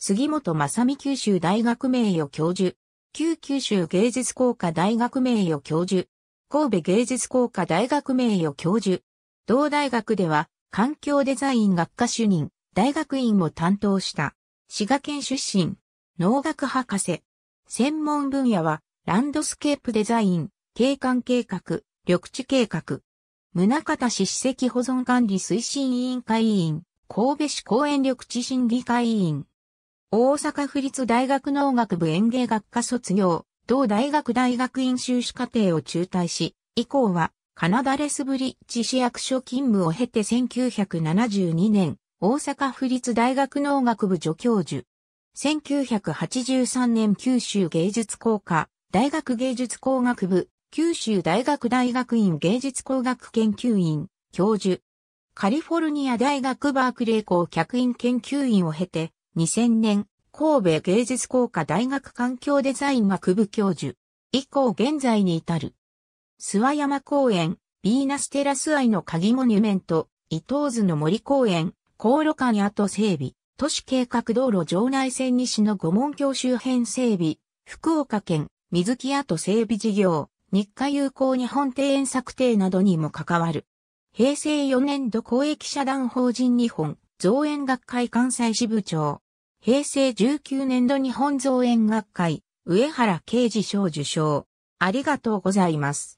杉本正美九州大学名誉教授、旧九州芸術工科大学名誉教授、神戸芸術工科大学名誉教授、同大学では環境デザイン学科主任、大学院も担当した、滋賀県出身、農学博士。専門分野は、ランドスケープデザイン、景観計画、緑地計画。宗方市史跡保存管理推進委員会委員、神戸市公園緑地審議会委員、大阪府立大学農学部園芸学科卒業、同大学大学院修士課程を中退し、以降はカナダレスブリッジ市役所勤務を経て1972年、大阪府立大学農学部助教授。1983年九州芸術工科、大学芸術工学部、九州大学大学院芸術工学研究院、教授。カリフォルニア大学バークレー校客員研究員を経て、2000年、神戸芸術工科大学環境デザイン学部教授。以降現在に至る。諏訪山公園、ビーナステラス愛の鍵モニュメント、伊東図の森公園、航路間跡整備、都市計画道路城内線西の五門橋周辺整備、福岡県、水木跡整備事業、日課有効日本庭園策定などにも関わる。平成4年度公益社団法人日本、造園学会関西支部長。平成19年度日本造園学会、上原啓治賞受賞。ありがとうございます。